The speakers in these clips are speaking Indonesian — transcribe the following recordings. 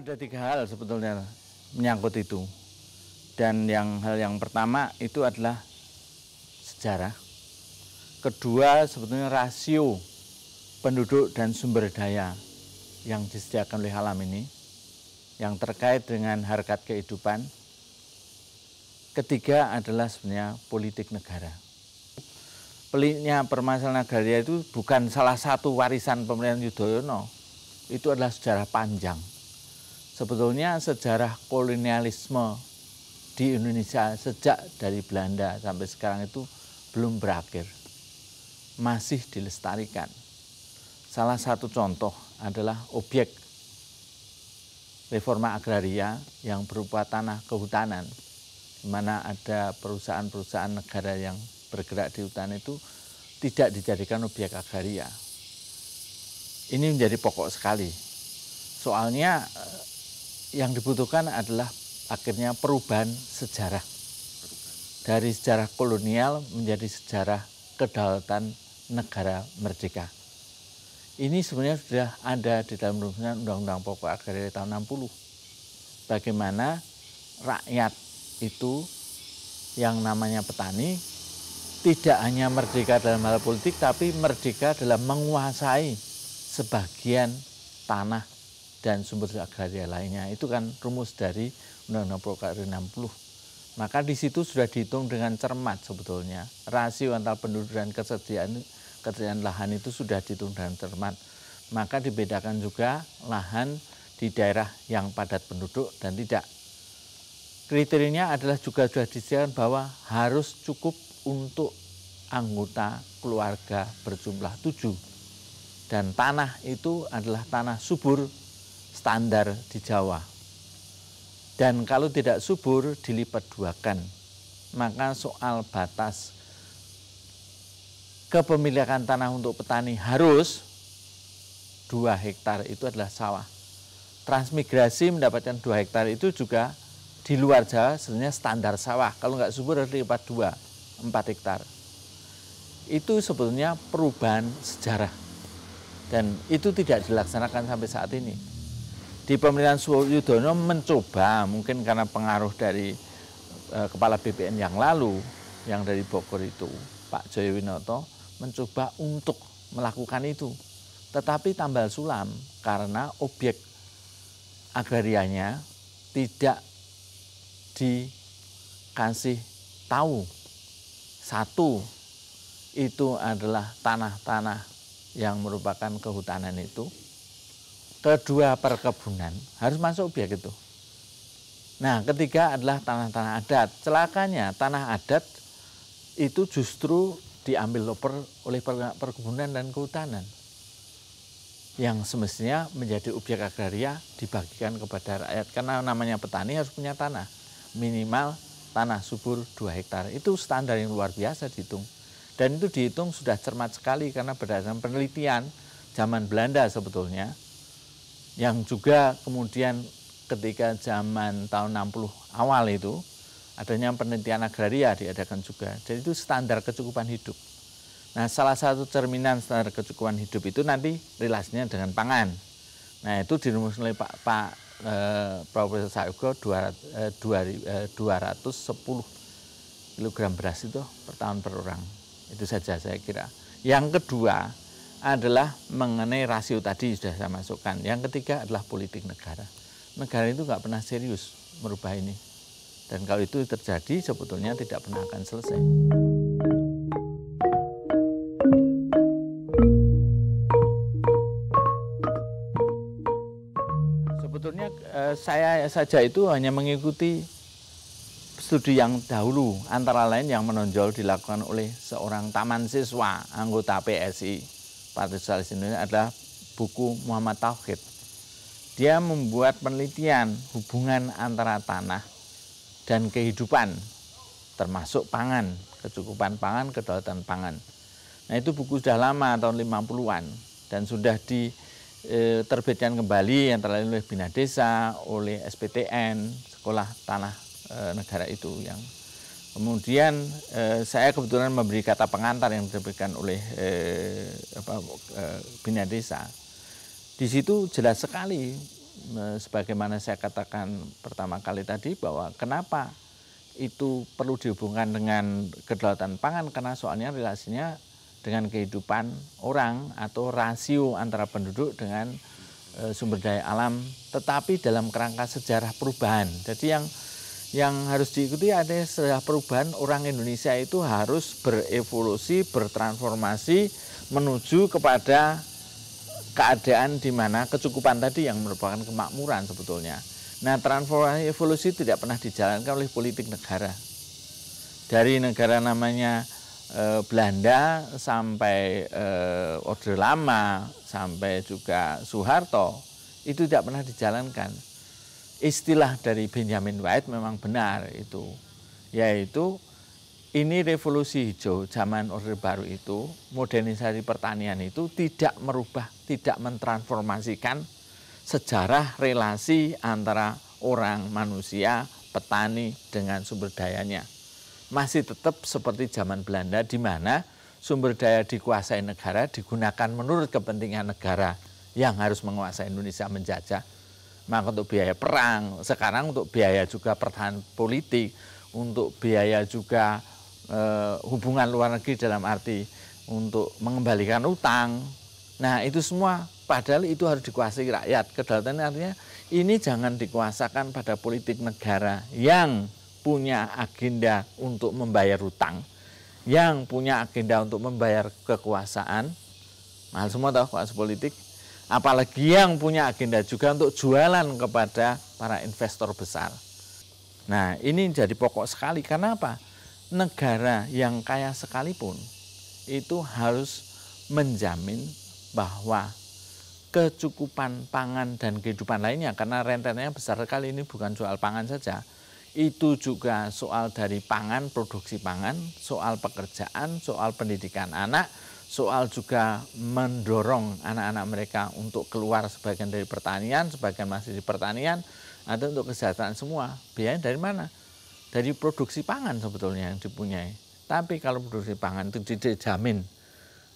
Ada tiga hal sebetulnya menyangkut itu. Dan yang hal yang pertama itu adalah sejarah. Kedua sebetulnya rasio penduduk dan sumber daya yang disediakan oleh alam ini yang terkait dengan harkat kehidupan. Ketiga adalah sebenarnya politik negara. Peliknya permasalahan negara itu bukan salah satu warisan pemerintahan Yudhoyono. Itu adalah sejarah panjang sebetulnya sejarah kolonialisme di Indonesia sejak dari Belanda sampai sekarang itu belum berakhir. Masih dilestarikan. Salah satu contoh adalah objek reforma agraria yang berupa tanah kehutanan. Di mana ada perusahaan-perusahaan negara yang bergerak di hutan itu tidak dijadikan objek agraria. Ini menjadi pokok sekali. Soalnya yang dibutuhkan adalah akhirnya perubahan sejarah. Dari sejarah kolonial menjadi sejarah kedaulatan negara merdeka. Ini sebenarnya sudah ada di dalam rumusan Undang-Undang Pokok Agraria tahun 60. Bagaimana rakyat itu yang namanya petani tidak hanya merdeka dalam hal politik tapi merdeka dalam menguasai sebagian tanah dan sumber daya agraria lainnya. Itu kan rumus dari Undang-Undang Prokarya 60. Maka di situ sudah dihitung dengan cermat sebetulnya. Rasio antara penduduk dan kesediaan, kesediaan lahan itu sudah dihitung dengan cermat. Maka dibedakan juga lahan di daerah yang padat penduduk dan tidak. kriterinya adalah juga sudah disediakan bahwa harus cukup untuk anggota keluarga berjumlah tujuh. Dan tanah itu adalah tanah subur standar di Jawa. Dan kalau tidak subur dilipat duakan, maka soal batas kepemilikan tanah untuk petani harus dua hektar itu adalah sawah. Transmigrasi mendapatkan dua hektar itu juga di luar Jawa sebenarnya standar sawah. Kalau nggak subur harus lipat dua, 4 hektar. Itu sebetulnya perubahan sejarah. Dan itu tidak dilaksanakan sampai saat ini di pemerintahan Suryudono mencoba mungkin karena pengaruh dari uh, kepala BPN yang lalu yang dari Bogor itu Pak Joyowinoto mencoba untuk melakukan itu tetapi tambal sulam karena objek agrarianya tidak dikasih tahu satu itu adalah tanah-tanah yang merupakan kehutanan itu kedua perkebunan harus masuk objek itu. Nah, ketiga adalah tanah-tanah adat. Celakanya tanah adat itu justru diambil loper oleh perkebunan dan kehutanan yang semestinya menjadi objek agraria dibagikan kepada rakyat karena namanya petani harus punya tanah minimal tanah subur 2 hektar itu standar yang luar biasa dihitung dan itu dihitung sudah cermat sekali karena berdasarkan penelitian zaman Belanda sebetulnya yang juga kemudian ketika zaman tahun 60 awal itu adanya penelitian agraria diadakan juga. Jadi itu standar kecukupan hidup. Nah, salah satu cerminan standar kecukupan hidup itu nanti relasinya dengan pangan. Nah, itu dirumus oleh Pak Pak eh, Profesor Sayugo dua eh, 210 eh, kg beras itu per tahun per orang. Itu saja saya kira. Yang kedua, adalah mengenai rasio tadi sudah saya masukkan. Yang ketiga adalah politik negara. Negara itu nggak pernah serius merubah ini. Dan kalau itu terjadi sebetulnya tidak pernah akan selesai. Sebetulnya eh, saya saja itu hanya mengikuti studi yang dahulu antara lain yang menonjol dilakukan oleh seorang taman siswa anggota PSI Partai Sosialis Indonesia adalah buku Muhammad Tauhid. Dia membuat penelitian hubungan antara tanah dan kehidupan, termasuk pangan, kecukupan pangan, kedaulatan pangan. Nah itu buku sudah lama, tahun 50-an, dan sudah diterbitkan e, kembali yang terlalu oleh Bina Desa, oleh SPTN, Sekolah Tanah e, Negara itu yang Kemudian eh, saya kebetulan memberi kata pengantar yang diberikan oleh eh, apa, eh, bina desa. Di situ jelas sekali, eh, sebagaimana saya katakan pertama kali tadi bahwa kenapa itu perlu dihubungkan dengan kedaulatan pangan karena soalnya relasinya dengan kehidupan orang atau rasio antara penduduk dengan eh, sumber daya alam, tetapi dalam kerangka sejarah perubahan. Jadi yang yang harus diikuti ada sebuah perubahan orang Indonesia itu harus berevolusi, bertransformasi menuju kepada keadaan di mana kecukupan tadi yang merupakan kemakmuran sebetulnya. Nah, transformasi evolusi tidak pernah dijalankan oleh politik negara. Dari negara namanya e, Belanda sampai e, Orde Lama, sampai juga Soeharto, itu tidak pernah dijalankan istilah dari Benjamin White memang benar itu, yaitu ini revolusi hijau zaman Orde Baru itu, modernisasi pertanian itu tidak merubah, tidak mentransformasikan sejarah relasi antara orang, manusia, petani dengan sumber dayanya. Masih tetap seperti zaman Belanda di mana sumber daya dikuasai negara digunakan menurut kepentingan negara yang harus menguasai Indonesia menjajah maka untuk biaya perang, sekarang untuk biaya juga pertahanan politik, untuk biaya juga e, hubungan luar negeri dalam arti untuk mengembalikan utang. Nah itu semua padahal itu harus dikuasai rakyat. Kedaulatan artinya ini jangan dikuasakan pada politik negara yang punya agenda untuk membayar utang, yang punya agenda untuk membayar kekuasaan. Mahal semua tahu kuasa politik, apalagi yang punya agenda juga untuk jualan kepada para investor besar. Nah, ini jadi pokok sekali Kenapa? Negara yang kaya sekalipun itu harus menjamin bahwa kecukupan pangan dan kehidupan lainnya karena rentenya besar sekali ini bukan soal pangan saja. Itu juga soal dari pangan, produksi pangan, soal pekerjaan, soal pendidikan anak, soal juga mendorong anak-anak mereka untuk keluar sebagian dari pertanian, sebagian masih di pertanian, atau untuk kesehatan semua. biaya dari mana? Dari produksi pangan sebetulnya yang dipunyai. Tapi kalau produksi pangan itu tidak jamin,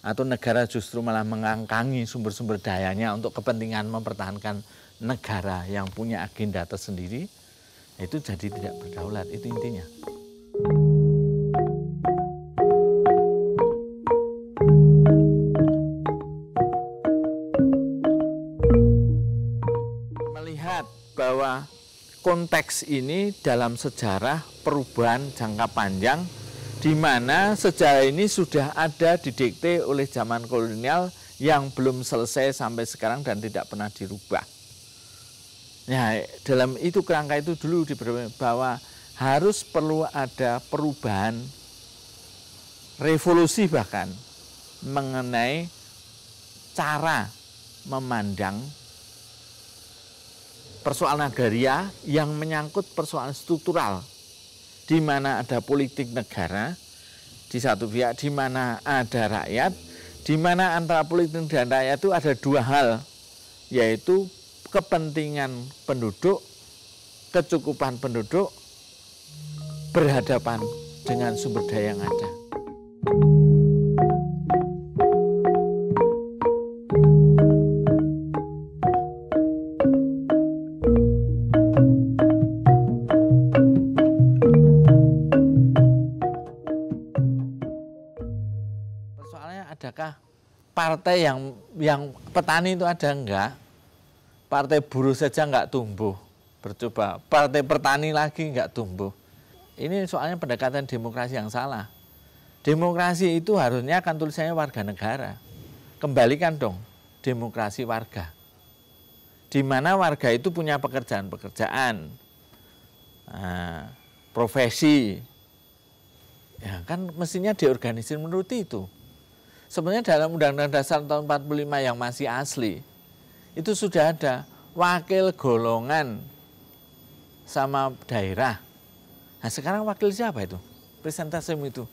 atau negara justru malah mengangkangi sumber-sumber dayanya untuk kepentingan mempertahankan negara yang punya agenda tersendiri, itu jadi tidak berdaulat, itu intinya. konteks ini dalam sejarah perubahan jangka panjang di mana sejarah ini sudah ada didikte oleh zaman kolonial yang belum selesai sampai sekarang dan tidak pernah dirubah. Nah, dalam itu kerangka itu dulu diberi bahwa harus perlu ada perubahan revolusi bahkan mengenai cara memandang persoalan agraria yang menyangkut persoalan struktural di mana ada politik negara di satu pihak di mana ada rakyat di mana antara politik dan rakyat itu ada dua hal yaitu kepentingan penduduk kecukupan penduduk berhadapan dengan sumber daya yang ada. adakah partai yang yang petani itu ada enggak? Partai buruh saja enggak tumbuh, bercoba. Partai petani lagi enggak tumbuh. Ini soalnya pendekatan demokrasi yang salah. Demokrasi itu harusnya kan tulisannya warga negara. Kembalikan dong, demokrasi warga. Di mana warga itu punya pekerjaan-pekerjaan, nah, profesi. Ya kan mestinya diorganisir menurut itu. Sebenarnya dalam Undang-Undang Dasar tahun 45 yang masih asli, itu sudah ada wakil golongan sama daerah. Nah sekarang wakil siapa itu? Presentasi itu.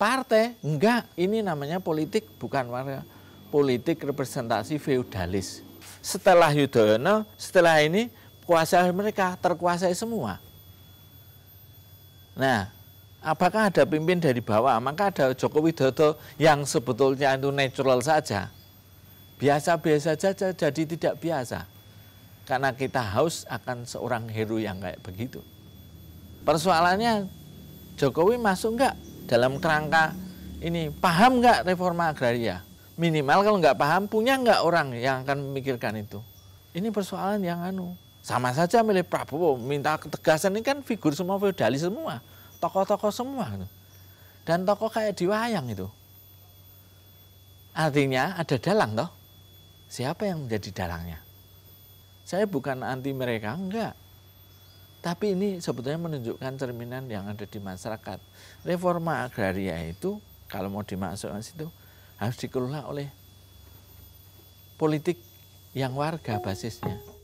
Partai? Enggak, ini namanya politik, bukan warga. Politik representasi feudalis. Setelah Yudhoyono, setelah ini kuasa mereka terkuasai semua. Nah, apakah ada pimpin dari bawah? Maka ada Joko Widodo yang sebetulnya itu natural saja. Biasa-biasa saja jadi tidak biasa. Karena kita haus akan seorang hero yang kayak begitu. Persoalannya Jokowi masuk enggak dalam kerangka ini? Paham enggak reforma agraria? Minimal kalau enggak paham, punya enggak orang yang akan memikirkan itu? Ini persoalan yang anu. Sama saja milih Prabowo, minta ketegasan ini kan figur semua feodalis semua tokoh-tokoh semua gitu. dan tokoh kayak di wayang itu artinya ada dalang toh siapa yang menjadi dalangnya saya bukan anti mereka enggak tapi ini sebetulnya menunjukkan cerminan yang ada di masyarakat reforma agraria itu kalau mau dimasukkan situ harus dikelola oleh politik yang warga basisnya.